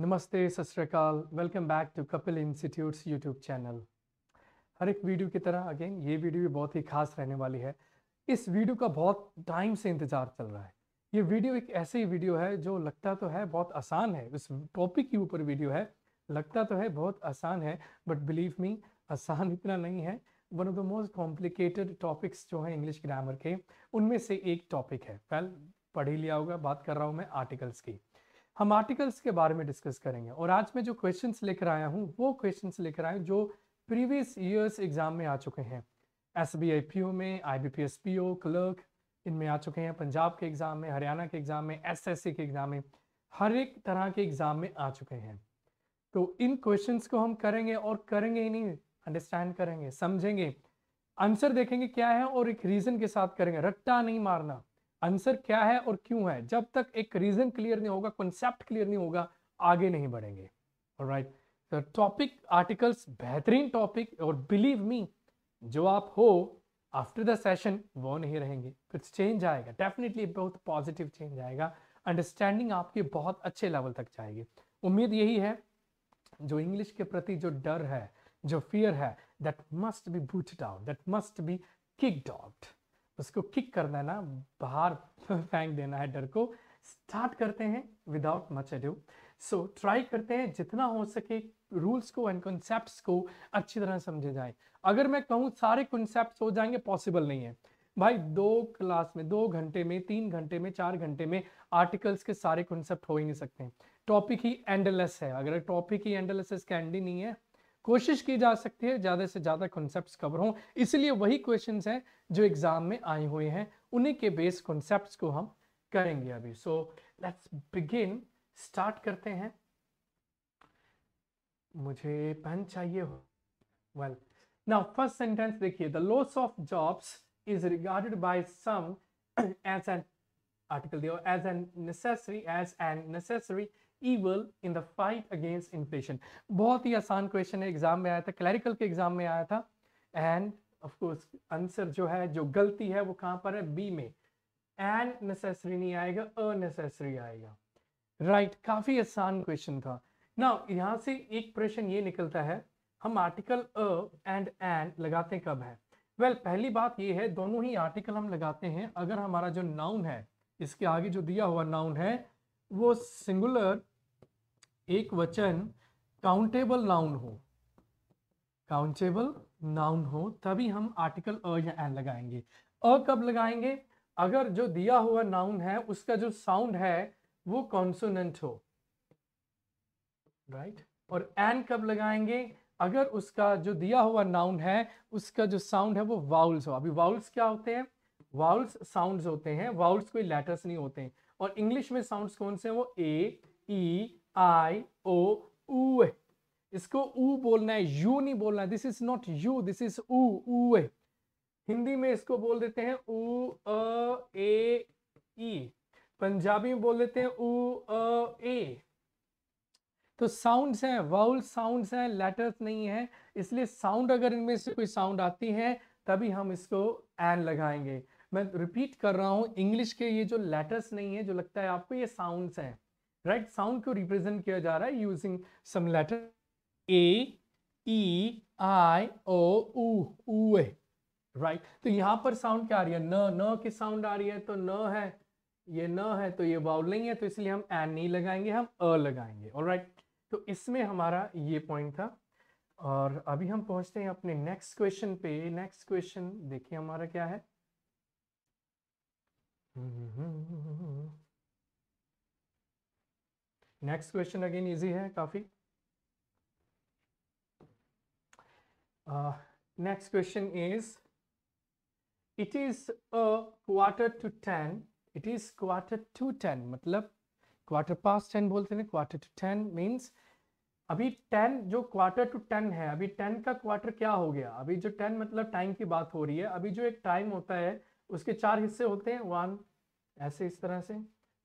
नमस्ते सस्काल welcome back to Kapil institutes YouTube channel हर एक वीडियो की तरह अगेन ये वीडियो भी बहुत ही खास रहने वाली है इस वीडियो का बहुत टाइम से इंतजार चल रहा है ये वीडियो एक ही वीडियो है जो लगता तो है बहुत आसान है उस टॉपिक के ऊपर वीडियो है लगता तो है बहुत आसान है बट बिलीव मी आसान इतना नहीं है one of the most complicated topics जो हैं इंग्लिश ग्रामर के उनमें से एक टॉपिक है पहले पढ़ ही लिया होगा बात कर रहा हूँ मैं आर्टिकल्स की हम आर्टिकल्स के बारे में डिस्कस करेंगे और आज मैं जो क्वेश्चन लेकर आया हूँ वो क्वेश्चन लेकर आया जो प्रीवियस ईयर्स एग्जाम में आ चुके हैं S B I P O में I B P S P O clerk इनमें आ चुके हैं पंजाब के एग्जाम में हरियाणा के एग्जाम में एस एस सी के एग्जाम में हर एक तरह के एग्जाम में आ चुके हैं तो इन क्वेश्चंस को हम करेंगे और करेंगे ही नहीं अंडरस्टैंड करेंगे समझेंगे आंसर देखेंगे क्या है और एक रीजन के साथ करेंगे रट्टा नहीं मारना आंसर क्या है और क्यों है जब तक एक रीजन क्लियर नहीं होगा कॉन्सेप्ट क्लियर नहीं होगा आगे नहीं बढ़ेंगे राइट टॉपिक आर्टिकल्स बेहतरीन टॉपिक और बिलीव मी जो आप हो आफ्टर द सेशन वो नहीं रहेंगे कुछ चेंज आएगा डेफिनेटली बहुत पॉजिटिव चेंज आएगा अंडरस्टैंडिंग आपके बहुत अच्छे लेवल तक जाएगी उम्मीद यही है जो इंग्लिश के प्रति जो डर है जो फियर है that must be boot down that must be kick out उसको किक कर देना बाहर फेंक देना है डर को स्टार्ट करते हैं without much adieu so try करते हैं जितना हो सके रूल्स को एंड कॉन्सेप्ट को अच्छी तरह समझे जाए अगर मैं कहूँ सारे कॉन्सेप्ट हो जाएंगे पॉसिबल नहीं है भाई दो क्लास में दो घंटे में तीन घंटे में चार घंटे में आर्टिकल्स के सारे कॉन्सेप्ट हो ही नहीं सकते टॉपिक ही एंडलेस है अगर टॉपिक ही एंडलेस इसका एंड नहीं है कोशिश की जा सकती है ज़्यादा से ज़्यादा कॉन्सेप्ट कवर हों इसलिए वही क्वेश्चन हैं जो एग्ज़ाम में आए हुए हैं उन्हीं के बेस कॉन्सेप्ट को हम करेंगे अभी सो लेट्स बिगिन स्टार्ट करते हैं मुझे पेन चाहिए हो वेल नाउ फर्स्ट सेंटेंस देखिए the loss of jobs is regarded by some as an article दिया as an necessary as an necessary evil in the fight against inflation बहुत ही आसान question है एग्जाम में आया था क्लैरिकल के एग्जाम में आया था एंड ऑफ कोर्स आंसर जो है जो गलती है वो कहाँ पर है बी में एंड नेसेसरी नहीं आएगा अनेसेसरी आएगा राइट right, काफी आसान क्वेश्चन था ना यहाँ से एक प्रश्न ये निकलता है हम आर्टिकल अ एंड एंड लगाते कब है वेल well, पहली बात ये है दोनों ही आर्टिकल हम लगाते हैं अगर हमारा जो नाउन है इसके आगे जो दिया हुआ नाउन है वो सिंगुलर एक वचन काउंटेबल नाउन हो काउंटेबल नाउन हो तभी हम आर्टिकल अ या एन लगाएंगे अ कब लगाएंगे अगर जो दिया हुआ नाउन है उसका जो साउंड है वो कॉन्सोनेंट हो राइट right? और एन कब लगाएंगे अगर उसका जो दिया हुआ नाउन है उसका जो साउंड है वो वाउल्स हो अभी वाउल्स क्या होते हैं वाउल्स साउंड्स होते हैं वाउल्स कोई लेटर्स नहीं होते हैं और इंग्लिश में साउंड्स कौन से हैं वो ए ई आई ओ उ इसको ऊ बोलना है यू नहीं बोलना this is not you this is ऊ हिंदी में इसको बोल देते हैं उ अ ए ई पंजाबी में बोल देते हैं उ अ ए तो साउंड्स हैं वाउल साउंड्स हैं लेटर्स नहीं है इसलिए साउंड अगर इनमें से कोई साउंड आती है तभी हम इसको एन लगाएंगे मैं रिपीट कर रहा हूँ इंग्लिश के ये जो लेटर्स नहीं है जो लगता है आपको ये साउंड्स हैं राइट साउंड को रिप्रेजेंट किया जा रहा है using some later A E I ओ ऊ राइट तो यहाँ पर साउंड क्या आ रही है न न की साउंड आ रही है तो न है ये न है तो ये वाउल नहीं है तो इसलिए हम एन नहीं लगाएंगे हम अ लगाएंगे और राइट right? तो इसमें हमारा ये पॉइंट था और अभी हम पहुंचते हैं अपने नेक्स्ट क्वेश्चन पे नेक्स्ट क्वेश्चन देखिए हमारा क्या है नेक्स्ट क्वेश्चन अगेन इजी है काफ़ी next question is it is quarter to ten it is quarter to ten मतलब क्वार्टर पास टेन बोलते हैं क्वार्टर टू टेन मीन्स अभी टेन जो क्वार्टर टू टेन है अभी टेन का क्वार्टर क्या हो गया अभी जो टेन मतलब टाइम की बात हो रही है अभी जो एक टाइम होता है उसके चार हिस्से होते हैं वन ऐसे इस तरह से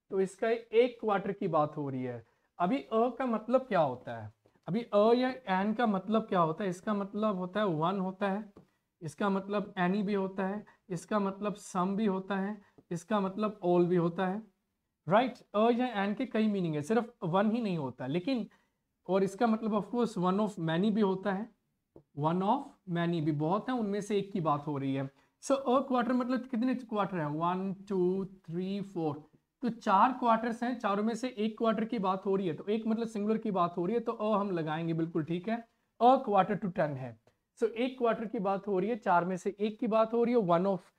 तो इसका एक क्वार्टर की बात हो रही है अभी अ का मतलब क्या होता है अभी अ या एन का मतलब क्या होता है इसका मतलब होता है वन होता है इसका मतलब एनी भी होता है इसका मतलब सम भी होता है इसका मतलब ऑल भी होता है राइट अ या एन के कई मीनिंग है सिर्फ वन ही नहीं होता लेकिन और इसका मतलब ऑफकोर्स वन ऑफ मैनी भी होता है वन ऑफ मैनी भी बहुत है उनमें से एक की बात हो रही है सो अ क्वार्टर मतलब कितने क्वार्टर है वन टू थ्री फोर तो चार क्वार्टर्स हैं चारों में से एक क्वार्टर की बात हो रही है तो एक मतलब सिंगुलर की बात हो रही है तो अ हम लगाएंगे बिल्कुल ठीक है अ क्वार्टर टू टेन है सो so, एक क्वार्टर की बात हो रही है चार में से एक की बात हो रही है one of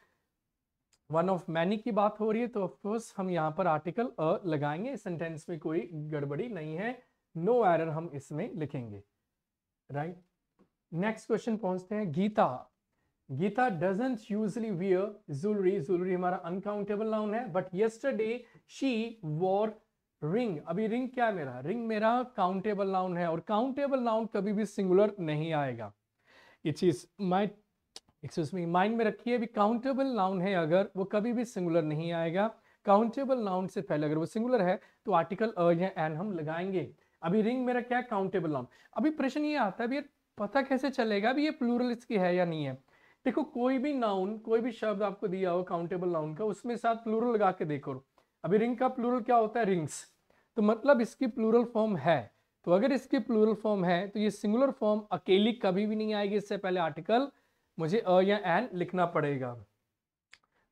one of many की बात हो रही है तो ऑफकोर्स हम यहाँ पर आर्टिकल अ लगाएंगे सेंटेंस में कोई गड़बड़ी नहीं है नो no एरर हम इसमें लिखेंगे राइट नेक्स्ट क्वेश्चन पहुंचते हैं Geeta Geeta doesn't usually wear jewelry. Jewelry हमारा अनकाउंटेबल नाउन है. But yesterday she wore ring अभी रिंग क्या है मेरा? रिंग मेरा काउंटेबल नाउन है और काउंटेबल नाउन कभी भी सिंगुलर नहीं आएगा. It is mind excuse me mind में रखिए अभी काउंटेबल नाउन है अगर वो कभी भी सिंगुलर नहीं आएगा काउंटेबल नाउन से पहले अगर वो सिंगुलर है तो आर्टिकल अ या एन हम लगाएंगे अभी रिंग मेरा क्या है काउंटेबल नाउन अभी प्रश्न ये आता है अभी पता कैसे चलेगा अभी ये प्लूरल इसकी है या नहीं है देखो कोई भी नाउन कोई भी शब्द आपको दिया हो काउंटेबल नाउन का उसमें साथ प्लूरल लगा के देखो अभी रिंग का प्लूरल क्या होता है रिंग्स तो मतलब इसकी प्लूरल फॉर्म है तो अगर इसकी प्लूरल फॉर्म है तो ये सिंगुलर फॉर्म अकेली कभी भी नहीं आएगी इससे पहले आर्टिकल मुझे अ या एन लिखना पड़ेगा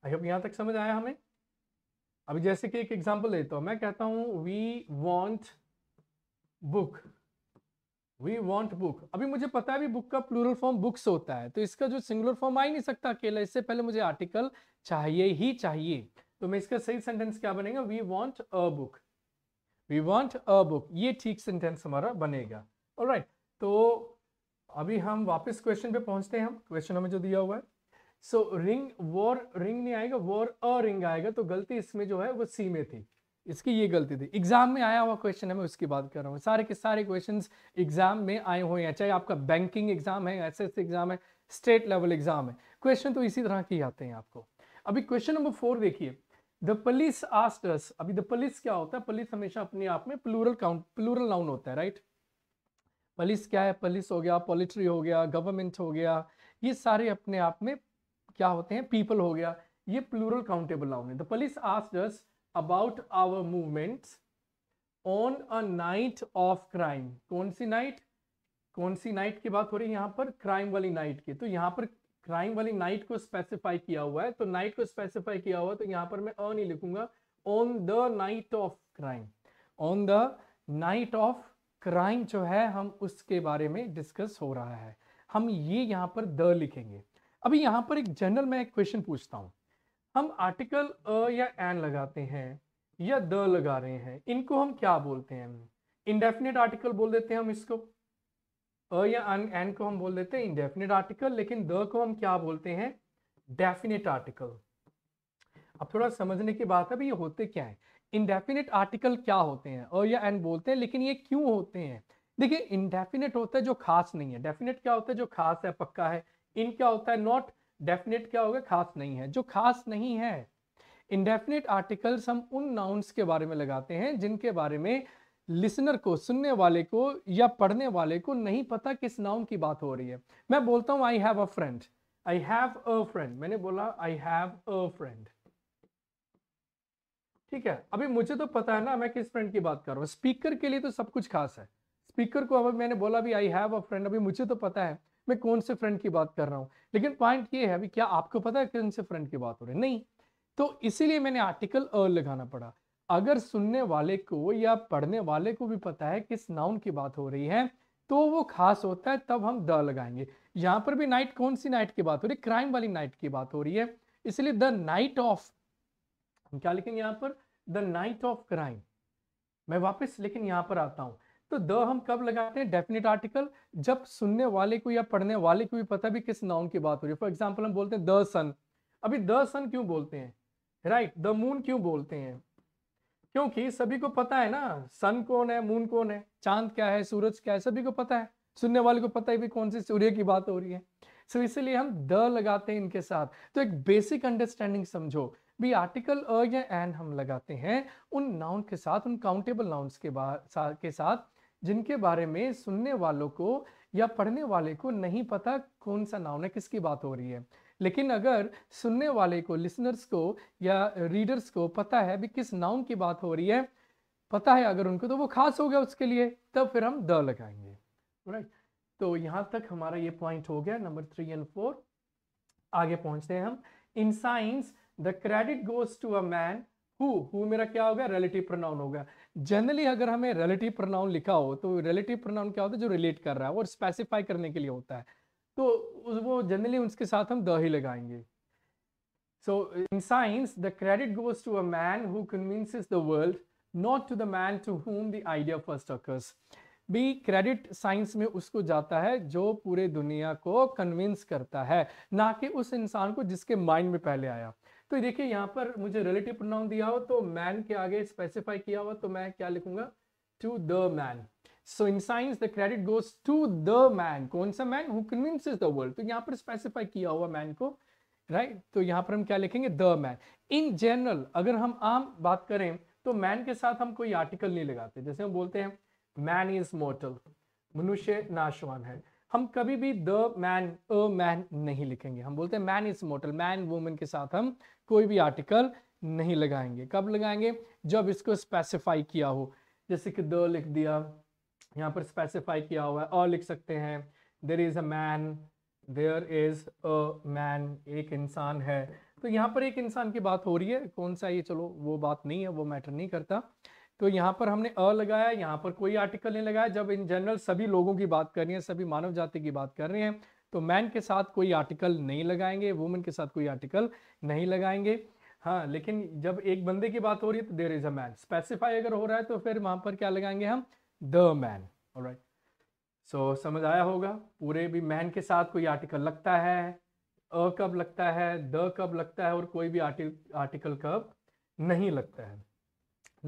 आई होप यहां तक समझ आया हमें अभी जैसे कि एक एग्जांपल देता हूं मैं कहता हूं we want book we want book अभी मुझे पता है भी बुक का प्लूरल फॉर्म बुक्स होता है तो इसका जो सिंगुलर फॉर्म आ ही नहीं सकता अकेला इससे पहले मुझे आर्टिकल चाहिए ही चाहिए तो मैं इसका सही सेंटेंस क्या बनेगा we want a book we want a book ये ठीक सेंटेंस हमारा बनेगा और right. तो अभी हम वापस क्वेश्चन पे पहुंचते हैं हम क्वेश्चन हमें जो दिया हुआ है सो रिंग वॉर रिंग नहीं आएगा वॉर अ रिंग आएगा तो गलती इसमें जो है वो सी में थी इसकी ये गलती थी एग्जाम में आया हुआ क्वेश्चन है मैं उसकी बात कर रहा हूँ सारे के सारे क्वेश्चंस एग्जाम में आए हुए हैं चाहे आपका बैंकिंग एग्जाम है एस एस एग्जाम है स्टेट लेवल एग्जाम है क्वेश्चन तो इसी तरह के आते हैं आपको अभी क्वेश्चन नंबर फोर देखिए द पुलिस आस्टर्स अभी द पुलिस क्या होता है पुलिस हमेशा अपने आप में प्लूरल काउंट प्लूरल नाउन होता है राइट पुलिस क्या है पुलिस हो गया पोलिट्री हो गया गवर्नमेंट हो गया ये सारे अपने आप में क्या होते हैं पीपल हो गया ये प्लूरल काउंटेबल नाउन है the police ousters about our movement on a night of crime कौन सी नाइट कौन सी नाइट की बात हो रही है यहां पर क्राइम वाली नाइट की तो यहां पर क्राइम वाली नाइट को स्पेसिफाई किया हुआ है तो नाइट को स्पेसिफाई किया हुआ है तो यहां पर मैं अ नहीं लिखूंगा on the night of crime on the night of crime जो है हम उसके बारे में डिस्कस हो रहा है हम ये यहां पर द लिखेंगे अभी यहां पर एक जनरल मैं एक क्वेश्चन पूछता हूं हम आर्टिकल अ या एन लगाते हैं या द लगा रहे हैं इनको हम क्या बोलते हैं इनडेफिनेट आर्टिकल बोल देते हैं हम इसको अ या अन एन को हम बोल देते हैं इनडेफिनेट आर्टिकल लेकिन द को हम क्या बोलते हैं डेफिनेट आर्टिकल अब थोड़ा समझने की बात है भाई ये होते क्या है इनडेफिनेट आर्टिकल क्या होते हैं अ या एन बोलते हैं लेकिन ये क्यों होते हैं देखिए इनडेफिनेट होता है जो खास नहीं है डेफिनेट क्या होता है जो खास है पक्का है इन क्या होता है नॉट डेफिनेट क्या होगा खास नहीं है जो खास नहीं है इनडेफिनेट आर्टिकल्स हम उन नाउंस के बारे में लगाते हैं जिनके बारे में लिसनर को सुनने वाले को या पढ़ने वाले को नहीं पता किस नाउन की बात हो रही है मैं बोलता हूं I have a friend I have a friend मैंने बोला आई हैव अ फ्रेंड ठीक है अभी मुझे तो पता है ना मैं किस फ्रेंड की बात कर रहा हूँ स्पीकर के लिए तो सब कुछ खास है स्पीकर को अभी मैंने बोला भी आई हैव अ फ्रेंड अभी मुझे तो पता है मैं कौन से फ्रेंड की बात कर रहा हूँ लेकिन पॉइंट ये है अभी क्या आपको पता है कौन से फ्रेंड की बात हो रही है नहीं तो इसीलिए मैंने आर्टिकल अ लगाना पड़ा अगर सुनने वाले को या पढ़ने वाले को भी पता है किस नाउन की बात हो रही है तो वो खास होता है तब हम द लगाएंगे यहाँ पर भी नाइट कौन सी नाइट की बात हो रही है क्राइम वाली नाइट की बात हो रही है इसलिए द नाइट ऑफ हम क्या लिखेंगे यहाँ पर द नाइट ऑफ क्राइम मैं वापस लेकिन यहाँ पर आता हूँ तो द हम कब लगाते हैं डेफिनेट आर्टिकल जब सुनने वाले को या पढ़ने वाले को भी पता भी किस नाउन की बात हो रही है फॉर एग्जाम्पल हम बोलते हैं द सन अभी द सन क्यों बोलते हैं राइट द मून क्यों बोलते हैं क्योंकि सभी को पता है ना सन कौन है मून कौन है चांद क्या है सूरज क्या है सभी को पता है सुनने वाले को पता है भी कौन से सूर्य की बात हो रही है सो so, इसलिए हम द लगाते हैं इनके साथ तो एक बेसिक अंडरस्टैंडिंग समझो भी आर्टिकल अ या एन हम लगाते हैं उन नाउन के साथ उन काउंटेबल नाउन्स के साथ के साथ जिनके बारे में सुनने वालों को या पढ़ने वाले को नहीं पता कौन सा नाउन है किसकी बात हो रही है लेकिन अगर सुनने वाले को लिसनर्स को या रीडर्स को पता है भी किस नाउन की बात हो रही है पता है अगर उनको तो वो खास हो गया उसके लिए तब फिर हम द लगाएंगे राइट तो यहाँ तक हमारा ये पॉइंट हो गया नंबर थ्री एंड फोर आगे पहुंचते हैं हम in science the credit goes to a man who who मेरा क्या हो गया रिलेटिव प्रोनाउन हो गया जनरली अगर हमें रिलेटिव प्रोनाउन लिखा हो तो रिलेटिव प्रोनाउन क्या होता है जो रिलेट कर रहा है और स्पेसिफाई करने के लिए होता है तो वो जनरली उसके साथ हम द ही लगाएंगे so in science the credit goes to a man who convinces the world not to the man to whom the idea first occurs भी क्रेडिट साइंस में उसको जाता है जो पूरे दुनिया को कन्विंस करता है ना कि उस इंसान को जिसके माइंड में पहले आया तो देखिए यहाँ पर मुझे रिलेटिव प्रोनाउन दिया हो तो मैन के आगे स्पेसिफाई किया हुआ तो मैं क्या लिखूंगा to the man so in science the credit goes to the man कौन सा man who convinces the world तो यहाँ पर स्पेसिफाई किया हुआ मैन को राइट right? तो यहाँ पर हम क्या लिखेंगे द मैन इन जनरल अगर हम आम बात करें तो मैन के साथ हम कोई आर्टिकल नहीं लगाते जैसे हम बोलते हैं मैन इज मोटल मनुष्य नाशवान है हम कभी भी द मैन अ मैन नहीं लिखेंगे हम बोलते हैं man is mortal man women के साथ हम कोई भी आर्टिकल नहीं लगाएंगे कब लगाएंगे जब इसको स्पेसिफाई किया हो जैसे कि द लिख दिया यहाँ पर स्पेसिफाई किया हुआ है और लिख सकते हैं there is a man there is a man एक इंसान है तो यहाँ पर एक इंसान की बात हो रही है कौन सा ये चलो वो बात नहीं है वो मैटर नहीं करता तो यहाँ पर हमने अ लगाया यहाँ पर कोई आर्टिकल नहीं लगाया जब इन जनरल सभी लोगों की बात कर रही है सभी मानव जाति की बात कर रहे हैं तो मैन के साथ कोई आर्टिकल नहीं लगाएंगे वुमेन के साथ कोई आर्टिकल नहीं लगाएंगे हाँ लेकिन जब एक बंदे की बात हो रही है तो there is a man specify अगर हो रहा है तो फिर वहां पर क्या लगाएंगे हम द मैन राइट सो समझ आया होगा पूरे भी मैन के साथ कोई आर्टिकल लगता है अ कब लगता है द कब लगता है और कोई भी आर्टिकल कब नहीं लगता है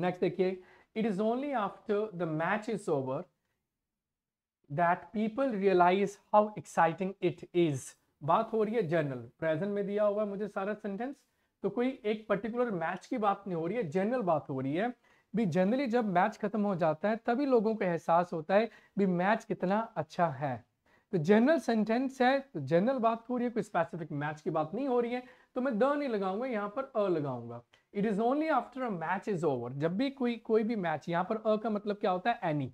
नेक्स्ट देखिए it is only after the match is over that people realize how exciting it is बात हो रही है जनरल प्रेजेंट में दिया हुआ है मुझे सारा सेंटेंस तो कोई एक पर्टिकुलर मैच की बात नहीं हो रही है जनरल बात हो रही है भी जनरली जब मैच खत्म हो जाता है तभी लोगों को एहसास होता है भी मैच कितना अच्छा है तो जनरल सेंटेंस है तो जनरल बात हो रही है कोई स्पेसिफिक मैच की बात नहीं हो रही है तो मैं द नहीं लगाऊंगा यहाँ पर अ लगाऊंगा it is only after a match is over जब भी कोई कोई भी मैच यहाँ पर अ का मतलब क्या होता है एनी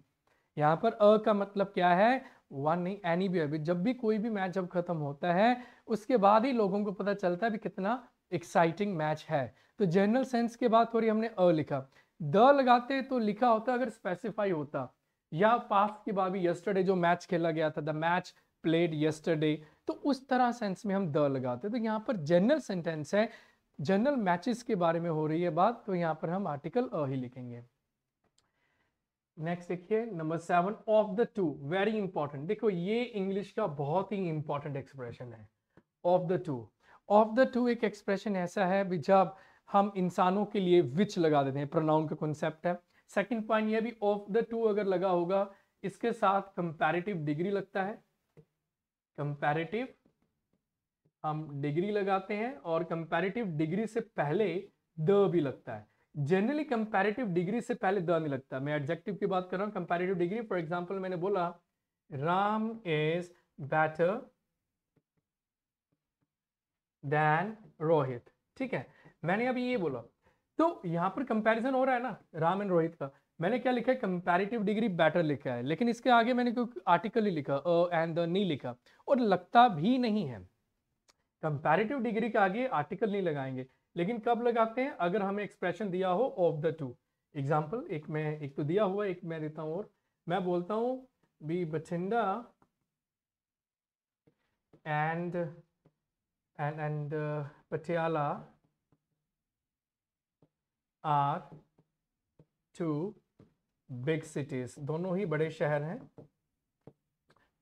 यहाँ पर अ का मतलब क्या है वन नहीं एनी भी अभी जब भी कोई भी मैच जब खत्म होता है उसके बाद ही लोगों को पता चलता है भी कितना एक्साइटिंग मैच है तो जनरल सेंस के बाद थोड़ी हमने अ लिखा द लगाते तो लिखा होता अगर स्पेसिफाई होता या पास के बाद भी यस्टरडे जो मैच खेला गया था द मैच प्लेड यस्टरडे तो उस तरह सेंस में हम द लगाते तो यहाँ पर जनरल सेंटेंस है जनरल मैचेस के बारे में हो रही है बात तो यहां पर हम आर्टिकल अ ही लिखेंगे नेक्स्ट देखिए number seven of the two very important देखो ये इंग्लिश का बहुत ही इंपॉर्टेंट एक्सप्रेशन है of the two of the two एक एक्सप्रेशन ऐसा है जब हम इंसानों के लिए विच लगा देते हैं प्रोनाउन का कॉन्सेप्ट है सेकंड पॉइंट ये भी ऑफ द टू अगर लगा होगा इसके साथ कंपैरेटिव डिग्री लगता है कंपैरेटिव हम डिग्री लगाते हैं और कंपेरेटिव डिग्री से पहले द भी लगता है जनरली कंपेरेटिव डिग्री से पहले द नहीं लगता मैं एडजेक्टिव की बात कर रहा हूँ कंपेरेटिव डिग्री फॉर एग्जाम्पल मैंने बोला Ram is better than Rohit ठीक है मैंने अभी ये बोला तो यहाँ पर कंपेरिजन हो रहा है ना राम एंड रोहित का मैंने क्या लिखा है कंपेरेटिव डिग्री बेटर लिखा है लेकिन इसके आगे मैंने कोई आर्टिकल ही लिखा एंड नहीं लिखा और लगता भी नहीं है कंपेरेटिव डिग्री के आगे आर्टिकल नहीं लगाएंगे लेकिन कब लगाते हैं अगर हमें एक्सप्रेशन दिया हो ऑफ द टू एग्जाम्पल एक मैं एक तो दिया हुआ एक मैं देता हूँ और मैं बोलता हूँ B Bathinda and and and Patiala are two big cities दोनों ही बड़े शहर हैं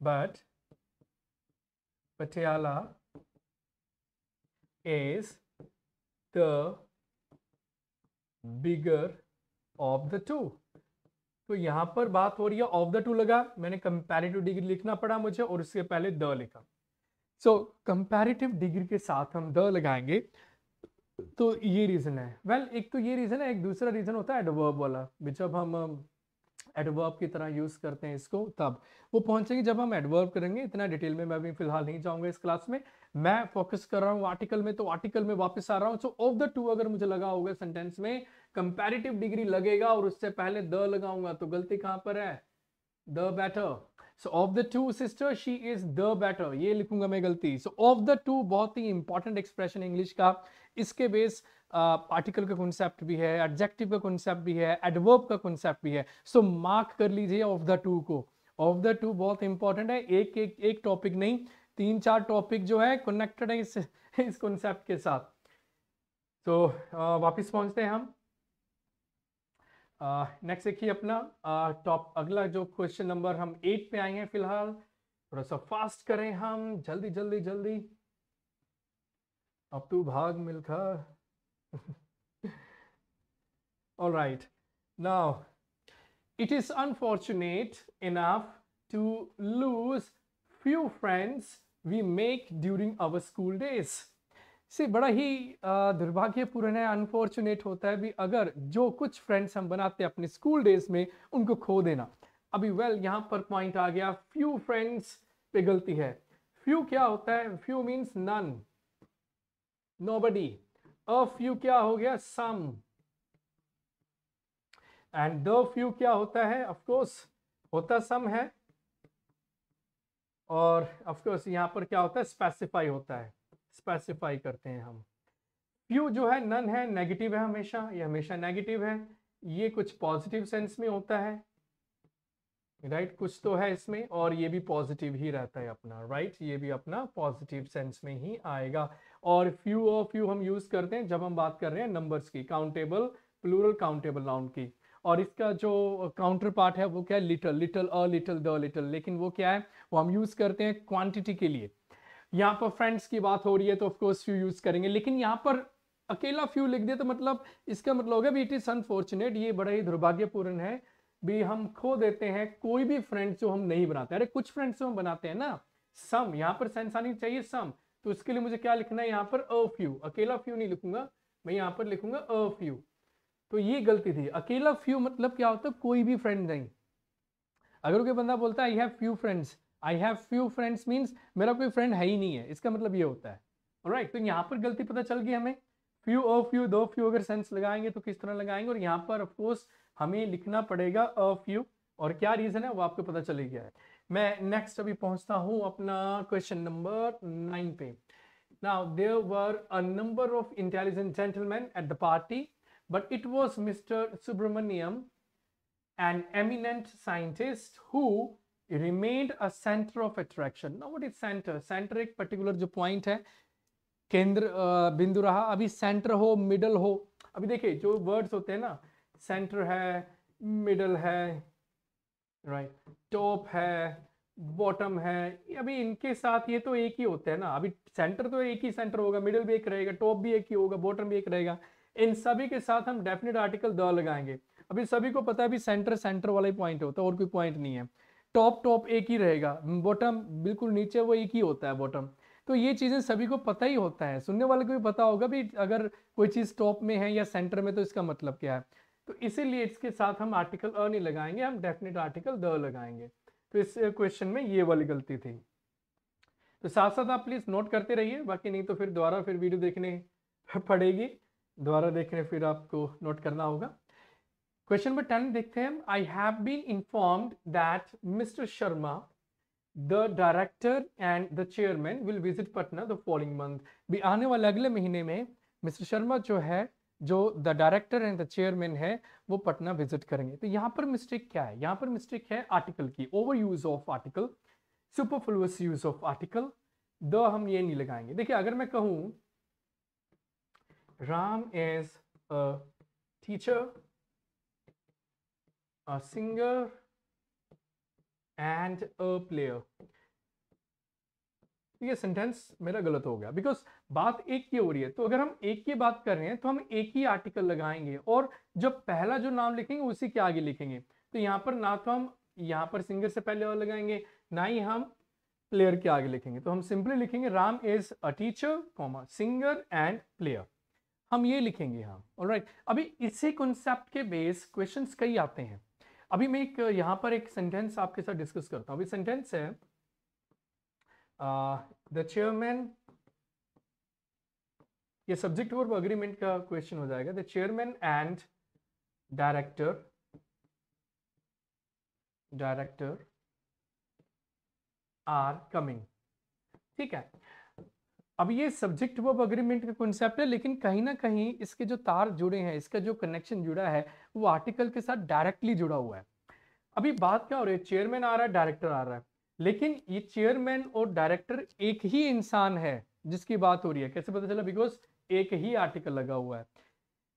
but Patiala is the bigger of the two तो यहां पर बात हो रही है ऑफ द टू लगा मैंने कंपेरेटिव डिग्री लिखना पड़ा मुझे और उसके पहले द लिखा सो कंपेरेटिव डिग्री के साथ हम द लगाएंगे तो ये रीजन है वेल well, एक तो ये रीजन है एक दूसरा रीजन होता है एडवर्ब वाला जब हम एडवर्ब की तरह यूज करते हैं इसको तब वो पहुंचेंगे जब हम एडवर्ब करेंगे इतना डिटेल में मैं अभी फिलहाल नहीं जाऊंगा इस क्लास में मैं फोकस कर रहा हूँ आर्टिकल में तो आर्टिकल में वापस आ रहा हूँ सो ऑफ द टू अगर मुझे लगा होगा सेंटेंस में कंपेरेटिव डिग्री लगेगा और उससे पहले द लगाऊंगा तो गलती कहां पर है the better so of the two sister she is the better ये लिखूंगा मैं गलती सो ऑफ द टू बहुत ही इंपॉर्टेंट एक्सप्रेशन इंग्लिश का इसके बेस आर्टिकल का कॉन्सेप्ट भी है एडजेक्टिव का कॉन्सेप्ट भी है एडवर्ब का कॉन्सेप्ट भी है सो मार्क कर लीजिए ऑफ द टू को ऑफ द टू बहुत इंपॉर्टेंट है एक एक एक टॉपिक नहीं तीन चार टॉपिक जो है कनेक्टेड है इस इस कॉन्सेप्ट के साथ तो वापस पहुंचते हैं हम नेक्स्ट देखिए अपना टॉप अगला जो क्वेश्चन नंबर हम एट पे आए हैं फिलहाल थोड़ा सा फास्ट करें हम जल्दी जल्दी जल्दी अब तू भाग Milkha all right now it is unfortunate enough to lose few friends we make during our school days से बड़ा ही दुर्भाग्यपूर्ण है अनफॉर्चुनेट होता है भी अगर जो कुछ फ्रेंड्स हम बनाते हैं अपने स्कूल डेज में उनको खो देना अभी वेल well, यहाँ पर पॉइंट आ गया फ्यू फ्रेंड्स पे गलती है फ्यू क्या होता है few means none nobody a few क्या हो गया सम एंड द फ्यू क्या होता है ऑफकोर्स होता सम है और ऑफकोर्स यहाँ पर क्या होता है स्पेसिफाई होता है स्पेसिफाई करते हैं हम प्यू जो है नन है नेगेटिव है हमेशा ये हमेशा नेगेटिव है ये कुछ पॉजिटिव सेंस में होता है राइट right? कुछ तो है इसमें और ये भी पॉजिटिव ही रहता है अपना राइट right? ये भी अपना पॉजिटिव सेंस में ही आएगा और फ्यू ऑफ यू हम यूज करते हैं जब हम बात कर रहे हैं नंबर्स की काउंटेबल प्लूरल काउंटेबल नाउन की और इसका जो काउंटर पार्ट है वो क्या है little little a little the little लेकिन वो क्या है वो हम यूज़ करते हैं क्वांटिटी के लिए यहाँ पर फ्रेंड्स की बात हो रही है तो ऑफकोर्स फ्यू यूज़ करेंगे लेकिन यहाँ पर अकेला फ्यू लिख दिया तो मतलब इसका मतलब होगा भी इट इज़ अनफॉर्चुनेट ये बड़ा ही दुर्भाग्यपूर्ण है भी हम खो देते हैं कोई भी फ्रेंड्स जो हम नहीं बनाते अरे कुछ फ्रेंड्स जो हम बनाते हैं ना सम यहाँ पर सेंसानी चाहिए सम तो इसके लिए मुझे क्या लिखना है यहाँ पर अ फ्यू अकेला फ्यू नहीं लिखूंगा मैं यहाँ पर लिखूंगा अ फ्यू तो ये गलती थी अकेला फ्यू मतलब क्या होता है कोई भी फ्रेंड नहीं अगर कोई बंदा बोलता है I have few friends I have few friends means मेरा कोई फ्रेंड है ही नहीं है इसका मतलब ये होता है राइट right, तो यहाँ पर गलती पता चल गई हमें फ्यू ओ फ्यू दो फ्यू अगर सेंस लगाएंगे तो किस तरह लगाएंगे और यहाँ पर ऑफकोर्स हमें लिखना पड़ेगा अ फ्यू और क्या रीज़न है वो आपको पता चल गया है मैं नेक्स्ट अभी पहुंचता हूं अपना क्वेश्चन नंबर नाइन पे now there were a number of intelligent gentleman at the party but it was Mr. Subramaniam, an eminent scientist who remained a center of attraction. Now what is center? Center ek particular jo point है केंद्र बिंदु रहा अभी centre हो middle हो अभी देखिए जो वर्ड्स होते हैं ना सेंटर है मिडल है राइट टॉप है बॉटम है अभी इनके साथ ये तो एक ही होते हैं ना अभी सेंटर तो एक ही सेंटर होगा मिडिल भी एक रहेगा टॉप भी एक ही होगा बॉटम भी एक रहेगा इन सभी के साथ हम डेफिनेट आर्टिकल द लगाएंगे अभी सभी को पता है अभी सेंटर सेंटर वाला ही पॉइंट होता है तो और कोई पॉइंट नहीं है टॉप टॉप एक ही रहेगा बॉटम बिल्कुल नीचे वो एक ही होता है बॉटम तो ये चीज़ें सभी को पता ही होता है सुनने वाले को भी पता होगा भी अगर कोई चीज़ टॉप में है या सेंटर में तो इसका मतलब क्या है तो इसीलिए इसके साथ हम आर्टिकल अ नहीं लगाएंगे हम डेफिनेट आर्टिकल द लगाएंगे तो इस क्वेश्चन में ये वाली गलती थी तो साथ साथ आप प्लीज़ नोट करते रहिए बाकी नहीं तो फिर दोबारा फिर वीडियो देखने पड़ेगी दोबारा देख रहे फिर आपको नोट करना होगा क्वेश्चन नंबर टेन देखते हैं I have been informed that mister Sharma the director and the chairman will visit Patna the following month भी आने वाले अगले महीने में मिस्टर शर्मा जो है जो the director and the chairman है वो पटना विजिट करेंगे तो यहाँ पर मिस्टेक क्या है यहाँ पर मिस्टेक है आर्टिकल की over use of article superfluous use of article the हम ये नहीं लगाएंगे देखिए अगर मैं कहूँ Ram is a teacher, a singer, and a player. ये सेंटेंस मेरा गलत हो गया बिकॉज बात एक की हो रही है तो अगर हम एक की बात कर रहे हैं तो हम एक ही आर्टिकल लगाएंगे और जब पहला जो नाम लिखेंगे उसी के आगे लिखेंगे तो यहाँ पर ना तो हम यहाँ पर सिंगर से पहले और लगाएंगे ना ही हम प्लेयर के आगे लिखेंगे तो हम सिंपली लिखेंगे Ram is a teacher comma singer and player हम ये लिखेंगे यहाँ और राइट अभी इसी कॉन्सेप्ट के बेस क्वेश्चन कई आते हैं अभी मैं एक यहाँ पर एक सेंटेंस आपके साथ डिस्कस करता हूँ अभी सेंटेंस है द चेयरमैन ये सब्जेक्ट वर्ब अग्रीमेंट का क्वेश्चन हो जाएगा the chairman and director director are coming ठीक है अब ये सब्जेक्ट वर्ब अग्रीमेंट का कॉन्सेप्ट है लेकिन कहीं ना कहीं इसके जो तार जुड़े हैं इसका जो कनेक्शन जुड़ा है वो आर्टिकल के साथ डायरेक्टली जुड़ा हुआ है अभी बात क्या हो रही है चेयरमैन आ रहा है डायरेक्टर आ रहा है लेकिन ये चेयरमैन और डायरेक्टर एक ही इंसान है जिसकी बात हो रही है कैसे पता चला बिकॉज एक ही आर्टिकल लगा हुआ है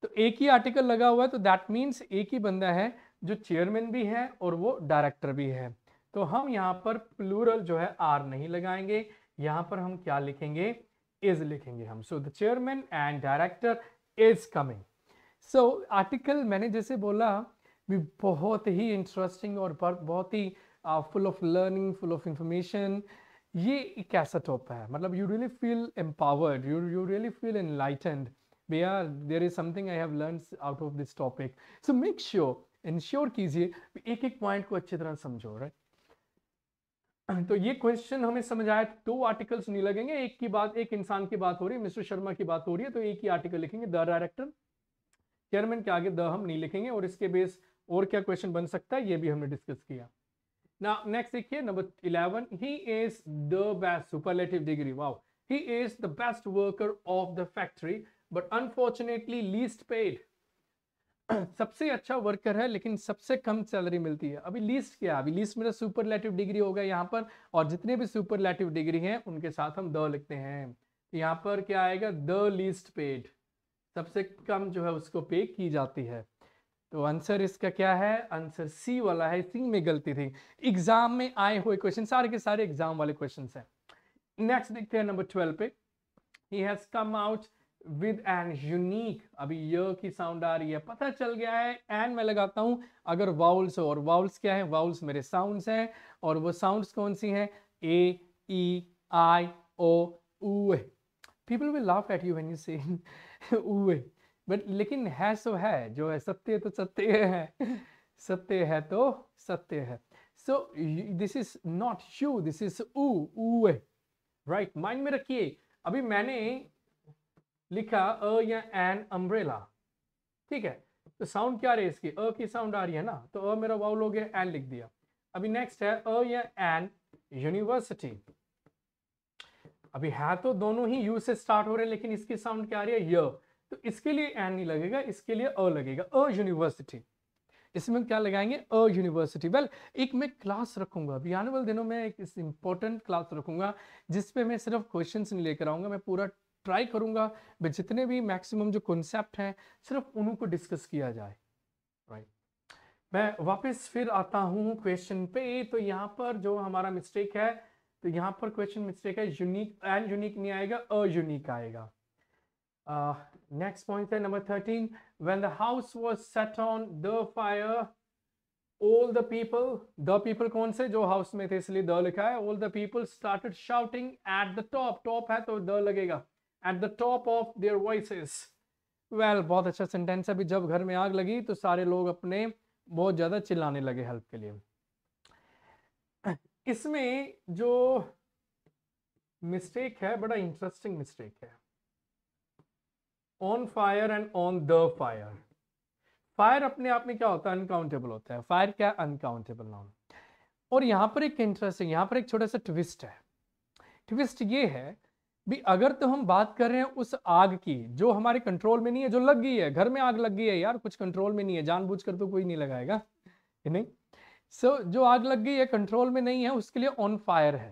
तो एक ही आर्टिकल लगा हुआ है तो दैट मीन्स एक ही बंदा है जो चेयरमैन भी है और वो डायरेक्टर भी है तो हम यहाँ पर प्लूरल जो है आर नहीं लगाएंगे यहाँ पर हम क्या लिखेंगे इज लिखेंगे हम so the chairman and director is coming so article मैंने जैसे बोला भी बहुत ही इंटरेस्टिंग और बहुत ही full of learning full of information ये एक ऐसा टॉप है मतलब you really feel empowered you you really feel बे are there is something I have learn out of this topic so make sure ensure कीजिए एक एक पॉइंट को अच्छी तरह समझो राइट right? तो ये क्वेश्चन हमें समझ आया तो दो आर्टिकल्स नहीं लगेंगे एक की बात एक इंसान की बात हो रही है मिस्टर शर्मा की बात हो रही है तो एक ही आर्टिकल लिखेंगे द डायरेक्टर चेयरमैन के आगे द हम नहीं लिखेंगे और इसके बेस और क्या क्वेश्चन बन सकता है ये भी हमने डिस्कस किया ना नेक्स्ट देखिए number eleven he is the best superlative degree wow he is the best worker of the factory but unfortunately least paid सबसे अच्छा वर्कर है लेकिन सबसे कम सैलरी मिलती है अभी लीस्ट क्या है अभी लीस्ट मेरा लेटिव डिग्री होगा यहाँ पर और जितने भी सुपर लेटिव डिग्री हैं उनके साथ हम द लिखते हैं तो यहाँ पर क्या आएगा द लीस्ट पेड सबसे कम जो है उसको पे की जाती है तो आंसर इसका क्या है आंसर सी वाला है सी में गलती थी एग्जाम में आए हुए क्वेश्चन सारे के सारे एग्जाम वाले क्वेश्चन है नेक्स्ट देखते हैं नंबर ट्वेल्व पे he has come out with an unique अभी य की साउंड आ रही है पता चल गया है एन मैं लगाता हूं अगर वाउल्स हो और वाउल्स क्या है वाउल्स मेरे साउंड्स हैं और वो साउंड्स कौन सी हैं A E I O U people will laugh at you when you say U but लेकिन है सो है जो है सत्य तो सत्य है सत्य है तो सत्य है so this is not you this is U right mind में रखिए अभी मैंने लिखा अ या एन अम्ब्रेला ठीक है तो साउंड क्या रही इसकी अ की साउंड आ रही है ना तो अ मेरा वाउल हो गया एन लिख दिया अभी नेक्स्ट है अ या एन यूनिवर्सिटी अभी है तो दोनों ही यू से स्टार्ट हो रहे हैं लेकिन इसकी साउंड क्या आ रही है य तो इसके लिए एन नहीं लगेगा इसके लिए अ लगेगा अ यूनिवर्सिटी इसमें क्या लगाएंगे अ यूनिवर्सिटी वेल एक मैं क्लास रखूंगा अभी आने वाले दिनों में एक इस इम्पोर्टेंट क्लास रखूंगा जिसपे मैं सिर्फ क्वेश्चन नहीं लेकर आऊंगा मैं पूरा ट्राई करूंगा करूँगा जितने भी मैक्सिमम जो कॉन्सेप्ट हैं सिर्फ उन्हीं को डिस्कस किया जाए राइट मैं वापस फिर आता हूं क्वेश्चन पे तो यहाँ पर जो हमारा मिस्टेक है तो यहाँ पर क्वेश्चन मिस्टेक है यूनिक एंड यूनिक नहीं आएगा अयूनिक आएगा नेक्स्ट पॉइंट है number thirteen when the house was set on the fire all the people the people कौन से जो हाउस में थे इसलिए द लिखा है all the people started shouting at the top top है तो द लगेगा at the top of their voice well बहुत अच्छा सेंटेंस है अभी जब घर में आग लगी तो सारे लोग अपने बहुत ज़्यादा चिल्लाने लगे हेल्प के लिए इसमें जो मिस्टेक है बड़ा इंटरेस्टिंग मिस्टेक है on fire and on the fire fire अपने आप में क्या होता है अनकाउंटेबल होता है फायर क्या अनकाउंटेबल नाम और यहाँ पर एक इंटरेस्टिंग यहाँ पर एक छोटा सा ट्विस्ट है ट्विस्ट ये है भी अगर तो हम बात कर रहे हैं उस आग की जो हमारे कंट्रोल में नहीं है जो लग गई है घर में आग लग गई है यार कुछ कंट्रोल में नहीं है जानबूझकर तो कोई नहीं लगाएगा नहीं सो so, जो आग लग गई है कंट्रोल में नहीं है उसके लिए ऑन फायर है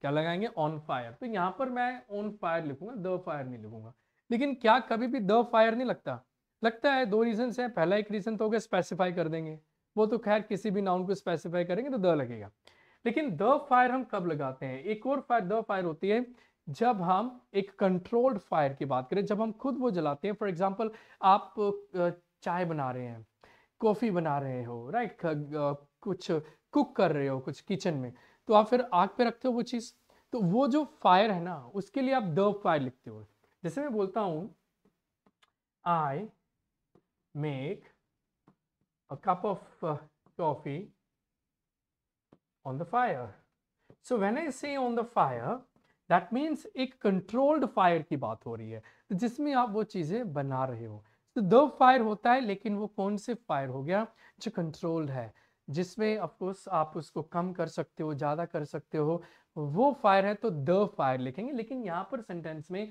क्या लगाएंगे ऑन फायर तो यहाँ पर मैं ऑन फायर लिखूंगा द फायर नहीं लिखूंगा लेकिन क्या कभी भी द फायर नहीं लगता लगता है दो रीजन है पहला एक रीजन तो होगा स्पेसिफाई कर देंगे वो तो खैर किसी भी नाउन को स्पेसिफाई करेंगे तो द लगेगा लेकिन द फायर हम कब लगाते हैं एक और फायर द फायर होती है जब हम एक कंट्रोल्ड फायर की बात करें जब हम खुद वो जलाते हैं फॉर एग्जाम्पल आप चाय बना रहे हैं कॉफ़ी बना रहे हो राइट कुछ कुक कर रहे हो कुछ किचन में तो आप फिर आग पे रखते हो वो चीज़ तो वो जो फायर है ना उसके लिए आप द फायर लिखते हो जैसे मैं बोलता हूं I make a cup of coffee on the fire so when I say on the fire that means एक कंट्रोल्ड फायर की बात हो रही है तो जिसमें आप वो चीज़ें बना रहे हो तो दो फायर होता है लेकिन वो कौन से फायर हो गया जो कंट्रोल्ड है जिसमें ऑफकोर्स आप उसको कम कर सकते हो ज़्यादा कर सकते हो वो फायर है तो द फायर लिखेंगे लेकिन यहाँ पर सेंटेंस में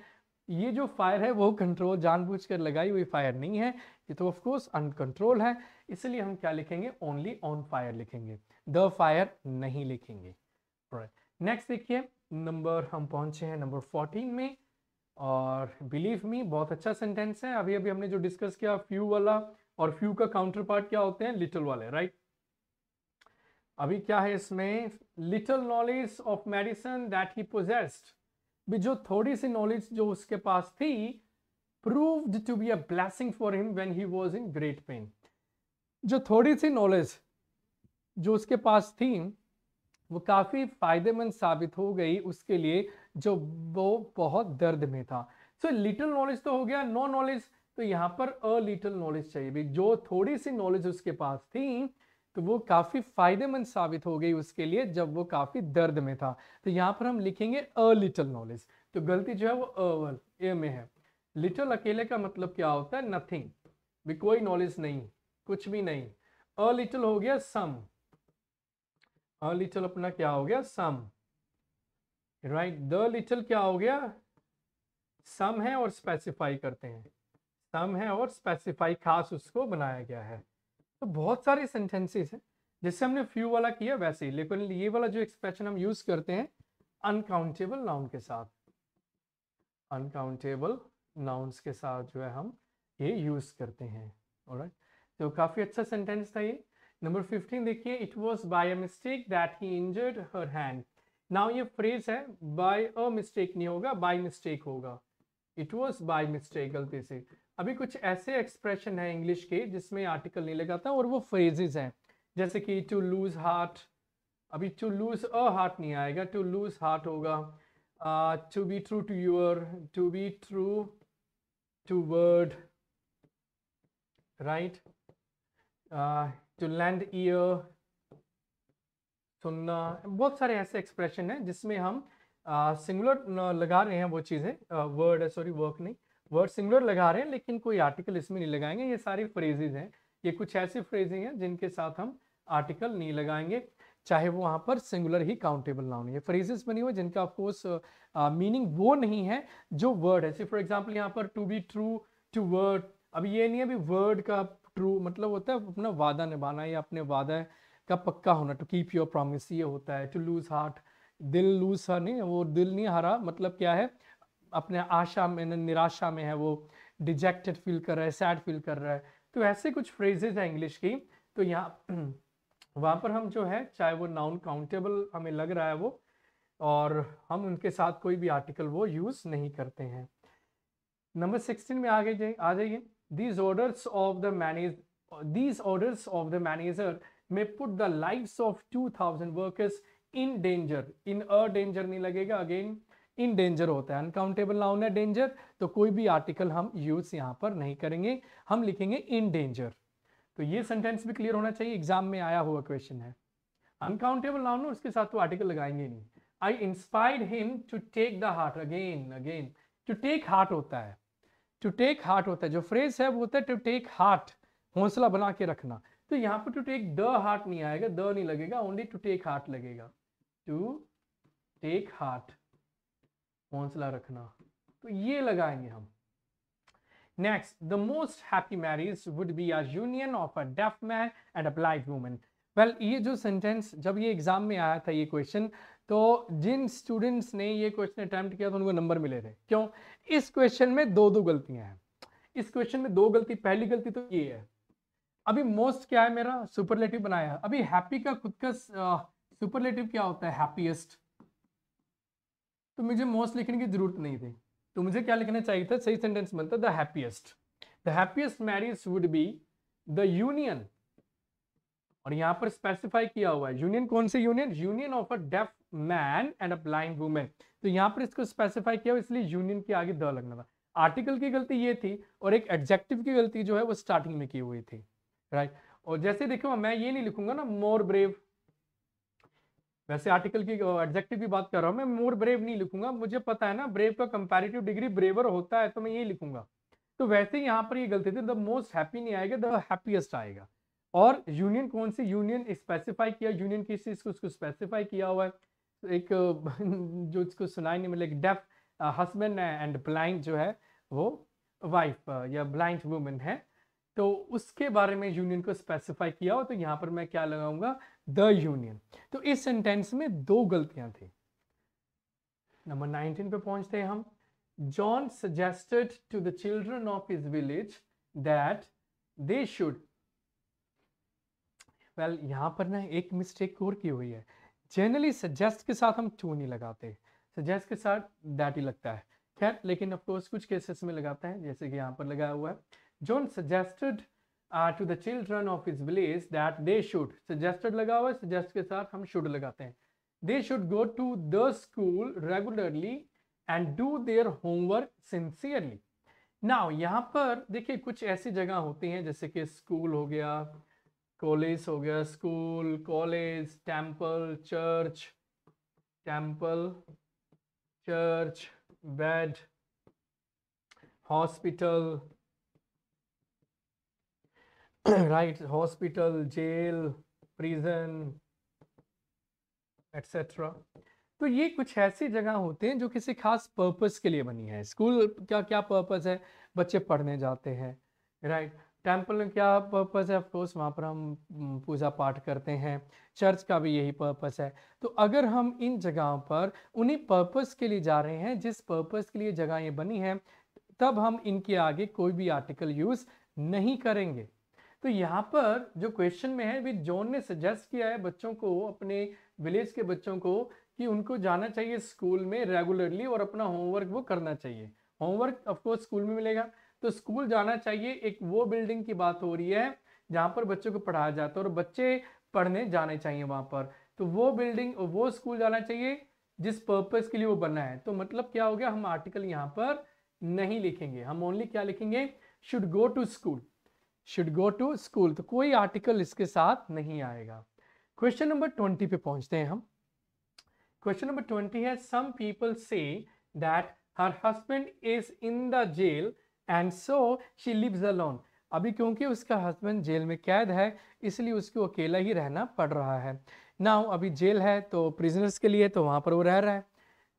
ये जो फायर है वो कंट्रोल जानबूझकर लगाई हुई फायर नहीं है ये तो ऑफकोर्स अनकंट्रोल है इसलिए हम क्या लिखेंगे ओनली ऑन फायर लिखेंगे द फायर नहीं लिखेंगे नेक्स्ट देखिए नंबर हम पहुंचे हैं नंबर फोर्टीन में और बिलीव मी बहुत अच्छा सेंटेंस है अभी अभी हमने जो डिस्कस किया फ्यू वाला और फ्यू का काउंटर पार्ट क्या होते हैं लिटिल वाले राइट अभी क्या है इसमें little knowledge of medicine that he possessed भी जो थोड़ी सी नॉलेज जो उसके पास थी proved to be a blessing for him when he was in great pain जो थोड़ी सी नॉलेज जो उसके पास थी वो काफ़ी फ़ायदेमंद साबित हो गई उसके लिए जो वो बहुत दर्द में था सो लिटिल नॉलेज तो हो गया नो नॉलेज तो यहाँ पर अ लिटिल नॉलेज चाहिए भी जो थोड़ी सी नॉलेज उसके पास थी तो वो काफ़ी फायदेमंद साबित हो गई उसके लिए जब वो काफ़ी दर्द में था तो यहाँ पर हम लिखेंगे अ लिटिल नॉलेज तो गलती जो है वो अवल ए में है लिटल अकेले का मतलब क्या होता है नथिंग भी कोई नॉलेज नहीं कुछ भी नहीं अ लिटिल हो गया सम अ लिटल अपना क्या हो गया सम राइट द लिटल क्या हो गया सम है और स्पेसिफाई करते हैं सम है और स्पेसिफाई खास उसको बनाया गया है तो बहुत सारे सेंटेंसेस हैं जैसे हमने फ्यू वाला किया वैसे ही लेकिन ये वाला जो एक्सप्रेशन हम यूज करते हैं अनकाउंटेबल नाउन के साथ अनकाउंटेबल नाउन्स के साथ जो है हम ये यूज करते हैं राइट तो काफी अच्छा सेंटेंस था ये नंबर फिफ्टीन देखिए it was by a mistake that he injured her hand now ये फ्रेज है बाय अ मिस्टेक नहीं होगा बाय मिस्टेक होगा इट वॉज बाय मिस्टेक गलती से अभी कुछ ऐसे एक्सप्रेशन है इंग्लिश के जिसमें आर्टिकल नहीं लगाता और वो फ्रेजेज हैं जैसे कि टू लूज हार्ट अभी टू लूज अ हार्ट नहीं आएगा टू लूज हार्ट होगा to be true to your to be true to word right जो लैंड ईयर सुनना बहुत सारे ऐसे एक्सप्रेशन हैं जिसमें हम सिंगुलर लगा रहे हैं वो चीज़ें वर्ड सॉरी वर्क नहीं वर्ड सिंगुलर लगा रहे हैं लेकिन कोई आर्टिकल इसमें नहीं लगाएंगे ये सारी फ्रेजेज हैं ये कुछ ऐसे फ्रेजे हैं जिनके साथ हम आर्टिकल नहीं लगाएंगे चाहे वो वहाँ पर सिंगुलर ही काउंटेबल ना है फ्रेजेस बनी हुए जिनका ऑफकोर्स मीनिंग वो नहीं है जो वर्ड है फॉर एग्जाम्पल यहाँ पर to be true to word अभी ये नहीं है अभी वर्ड का ट्रू मतलब होता है अपना वादा निभाना या अपने वादा का पक्का होना टू कीप योर प्रॉमिस ये होता है टू लूज हार्ट दिल लूज हा नहीं वो दिल नहीं हारा मतलब क्या है अपने आशा में निराशा में है वो डिजेक्टेड फील कर रहा है सैड फील कर रहा है तो ऐसे कुछ फ्रेजेज हैं इंग्लिश की तो यहाँ वहाँ पर हम जो है चाहे वो नाउन काउंटेबल हमें लग रहा है वो और हम उनके साथ कोई भी आर्टिकल वो यूज़ नहीं करते हैं नंबर सिक्सटीन में आगे जाए आ जाइए These orders of the manager, these orders of the manager may put the lives of 2,000 workers in danger. In a danger nahi lagega again in danger होता है अनकाउंटेबल नाउन है डेंजर तो कोई भी आर्टिकल हम यूज यहां पर नहीं करेंगे हम लिखेंगे इन डेंजर तो ये सेंटेंस भी क्लियर होना चाहिए एग्जाम में आया हुआ क्वेश्चन है अनकाउंटेबल नाउन है उसके साथ तो आर्टिकल लगाएंगे नहीं I inspired him to take the heart again again to take heart होता है टू टेक हार्ट होता है जो फ्रेज है वो होता है टू टेक हार्ट हौसला बना के रखना तो यहाँ पर टू टेक द हार्ट नहीं आएगा द नहीं लगेगा ओनली टू टेक हार्ट लगेगा टू टेक हार्ट हौसला रखना तो ये लगाएंगे हम next the most happy marriage would be a union of a deaf man and a blind women well ये जो सेंटेंस जब ये एग्जाम में आया था ये क्वेश्चन तो जिन स्टूडेंट्स ने ये क्वेश्चन अटैम्प्ट किया था तो उनको नंबर मिले थे क्यों इस क्वेश्चन में दो दो गलतियां हैं इस क्वेश्चन में दो गलती पहली गलती तो ये है अभी मोस्ट क्या है मेरा सुपरलेटिव बनाया है अभी हैप्पी का खुद का सुपरलेटिव क्या होता है हैप्पीएस्ट तो मुझे मोस्ट लिखने की जरूरत नहीं थी तो मुझे क्या लिखना चाहिए था सही सेंटेंस बनता the happiest the happiest marriage would be the union और यहाँ पर स्पेसिफाई किया हुआ है यूनियन कौन से union union of a deaf man and a blind women तो यहाँ पर इसको स्पेसिफाई किया हुआ इसलिए यूनियन के आगे द लगना था आर्टिकल की गलती ये थी और एक एडजेक्टिव की गलती जो है वो स्टार्टिंग में की हुई थी राइट और जैसे देखो मैं ये नहीं लिखूंगा ना मोर ब्रेव वैसे आर्टिकल की एडजेक्टिव की बात कर रहा हूँ मैं मोर ब्रेव नहीं लिखूंगा मुझे पता है ना ब्रेव का कंपेरेटिव डिग्री ब्रेवर होता है तो मैं ये लिखूंगा तो वैसे यहाँ पर ये गलती थी द मोस्ट हैप्पी नहीं आएगा द हैप्पीएस्ट आएगा और यूनियन कौन सी यूनियन स्पेसिफाई किया यूनियन किस चीज़ को उसको स्पेसिफाई किया हुआ है तो एक जो इसको सुनाई नहीं मिले डेफ हस्बैंड एंड ब्लाइंड जो है वो वाइफ uh, या ब्लाइंड वुमेन है तो उसके बारे में यूनियन को स्पेसिफाई किया हो तो यहाँ पर मैं क्या लगाऊंगा द यूनियन तो इस सेंटेंस में दो गलतियां थी नंबर नाइनटीन पे पहुंचते हैं हम John suggested to the children of his village that they should well well, यहाँ पर ना एक मिस्टेक और की हुई है जनरली सजेस्ट के साथ हम टू नहीं लगाते सजेस्ट के साथ डैट ही लगता है खैर लेकिन ऑफकोर्स कुछ केसेस में लगाते हैं जैसे कि यहाँ पर लगाया हुआ है John suggested to the children of his village that they should suggested लगा हुआ है सजेस्ट uh, के साथ हम शुड लगाते हैं they should go to the school regularly and do their homework sincerely now यहाँ पर देखिए कुछ ऐसी जगह होती हैं जैसे कि स्कूल हो गया कॉलेज हो गया school college temple church temple church bed hospital right hospital jail prison etcetera तो ये कुछ ऐसी जगह होते हैं जो किसी खास पर्पस के लिए बनी है स्कूल का क्या पर्पस है बच्चे पढ़ने जाते हैं राइट right? टेम्पल में क्या पर्पज़ है ऑफकोर्स वहाँ पर हम पूजा पाठ करते हैं चर्च का भी यही पर्पज़ है तो अगर हम इन जगहों पर उन्हीं पर्पज़ के लिए जा रहे हैं जिस पर्पज़ के लिए जगह ये बनी है तब हम इनके आगे कोई भी आर्टिकल यूज़ नहीं करेंगे तो यहाँ पर जो क्वेश्चन में है भी जॉन ने सजेस्ट किया है बच्चों को अपने विलेज के बच्चों को कि उनको जाना चाहिए स्कूल में रेगुलरली और अपना होमवर्क वो करना चाहिए होमवर्क ऑफकोर्स स्कूल में मिलेगा तो स्कूल जाना चाहिए एक वो बिल्डिंग की बात हो रही है जहाँ पर बच्चों को पढ़ाया जाता है और बच्चे पढ़ने जाने चाहिए वहाँ पर तो वो बिल्डिंग वो स्कूल जाना चाहिए जिस पर्पज़ के लिए वो बना है तो मतलब क्या हो गया हम आर्टिकल यहाँ पर नहीं लिखेंगे हम ओनली क्या लिखेंगे should go to school should go to school तो कोई आर्टिकल इसके साथ नहीं आएगा क्वेश्चन नंबर ट्वेंटी पे पहुंचते हैं हम क्वेश्चन नंबर ट्वेंटी है some people say that her husband is in the jail and so she lives alone अभी क्योंकि उसका हस्बैंड जेल में कैद है इसलिए उसको अकेला ही रहना पड़ रहा है ना अभी जेल है तो प्रिजनर्स के लिए तो वहाँ पर वो रह रहा है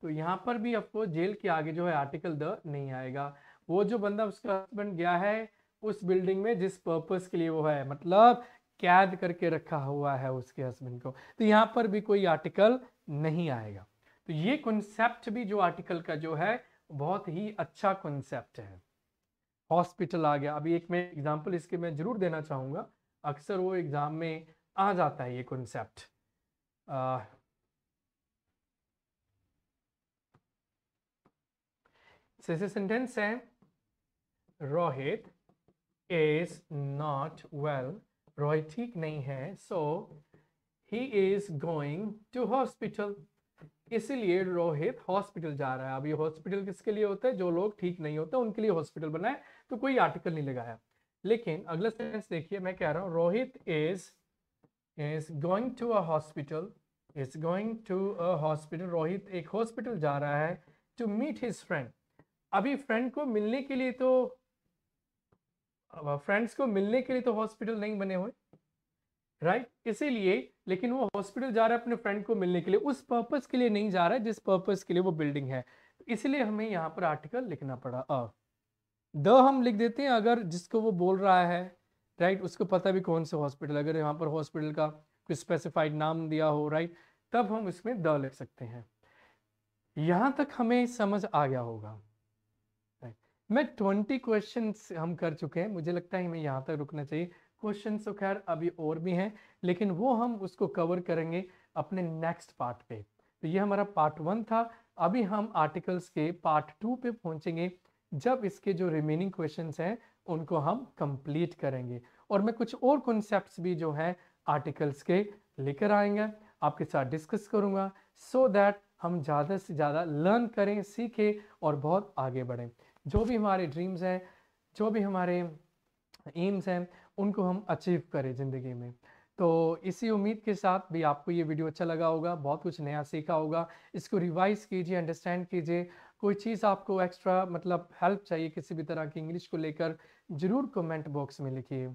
तो यहाँ पर भी आपको जेल के आगे जो है आर्टिकल द नहीं आएगा वो जो बंदा उसका हस्बैंड गया है उस बिल्डिंग में जिस पर्पस के लिए वो है मतलब कैद करके रखा हुआ है उसके हस्बैंड को तो यहाँ पर भी कोई आर्टिकल नहीं आएगा तो ये कॉन्सेप्ट भी जो आर्टिकल का जो है बहुत ही अच्छा कॉन्सेप्ट है हॉस्पिटल आ गया अभी एक मैं एग्जाम्पल इसके मैं जरूर देना चाहूँगा अक्सर वो एग्ज़ाम में आ जाता है ये कॉन्सेप्ट सेंटेंस है Rohit is not well Rohit ठीक नहीं है so he is going to hospital इसीलिए रोहित हॉस्पिटल जा रहा है अब ये हॉस्पिटल किसके लिए होता है जो लोग ठीक नहीं होते उनके लिए हॉस्पिटल बनाए तो कोई आर्टिकल नहीं लगाया लेकिन अगला सेंटेंस देखिए मैं कह रहा हूँ Rohit is is going to a hospital is going to a hospital Rohit एक हॉस्पिटल जा रहा है टू मीट हिज फ्रेंड अभी फ्रेंड को मिलने के लिए तो फ्रेंड्स को मिलने के लिए तो हॉस्पिटल नहीं बने हुए राइट right? इसीलिए लेकिन वो हॉस्पिटल जा रहा है अपने फ्रेंड को मिलने के लिए उस पर्पस के लिए नहीं जा रहा है जिस पर्पस के लिए वो बिल्डिंग है इसलिए हमें यहाँ पर आर्टिकल लिखना पड़ा अ द हम लिख देते हैं अगर जिसको वो बोल रहा है राइट उसको पता भी कौन से हॉस्पिटल अगर यहाँ पर हॉस्पिटल का कोई स्पेसिफाइड नाम दिया हो राइट तब हम इसमें द लिख सकते हैं यहाँ तक हमें समझ आ गया होगा मैं ट्वेंटी क्वेश्चन हम कर चुके हैं मुझे लगता है हमें यहाँ तक रुकना चाहिए क्वेश्चन तो खैर अभी और भी हैं लेकिन वो हम उसको कवर करेंगे अपने नेक्स्ट पार्ट पे तो ये हमारा पार्ट वन था अभी हम आर्टिकल्स के पार्ट टू पे पहुंचेंगे जब इसके जो रिमेनिंग क्वेश्चन हैं उनको हम कंप्लीट करेंगे और मैं कुछ और कॉन्सेप्ट भी जो हैं आर्टिकल्स के लेकर आएंगे आपके साथ डिस्कस करूंगा सो so दैट हम ज़्यादा से ज़्यादा लर्न करें सीखें और बहुत आगे बढ़ें जो भी हमारे ड्रीम्स हैं जो भी हमारे एम्स हैं उनको हम अचीव करें ज़िंदगी में तो इसी उम्मीद के साथ भी आपको ये वीडियो अच्छा लगा होगा बहुत कुछ नया सीखा होगा इसको रिवाइज कीजिए अंडरस्टैंड कीजिए कोई चीज़ आपको एक्स्ट्रा मतलब हेल्प चाहिए किसी भी तरह की इंग्लिश को लेकर ज़रूर कमेंट बॉक्स में लिखिए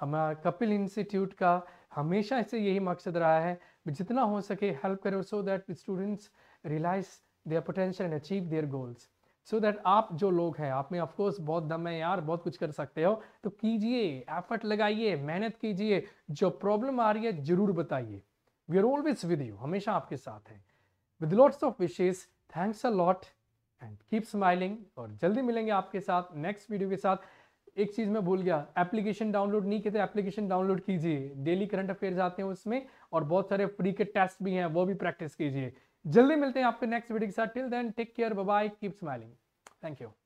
हमारा कपिल इंस्टीट्यूट का हमेशा से यही मकसद रहा है जितना हो सके हेल्प करो so that students realize their potential and achieve their goals so that आप जो लोग हैं आप में ऑफकोर्स बहुत दम है यार बहुत कुछ कर सकते हो तो कीजिए एफर्ट लगाइए मेहनत कीजिए जो प्रॉब्लम आ रही है जरूर बताइए we are always with you हमेशा आपके साथ हैं with lots of wishes thanks a lot and keep smiling और जल्दी मिलेंगे आपके साथ नेक्स्ट वीडियो के साथ एक चीज़ मैं भूल गया एप्लीकेशन डाउनलोड नहीं किए एप्लीकेशन डाउनलोड कीजिए डेली करंट अफेयर्स आते हैं उसमें और बहुत सारे फ्री के टेस्ट भी हैं वो भी प्रैक्टिस कीजिए जल्दी मिलते हैं आपके नेक्स्ट वीडियो के साथ till then take care bye keep smiling thank you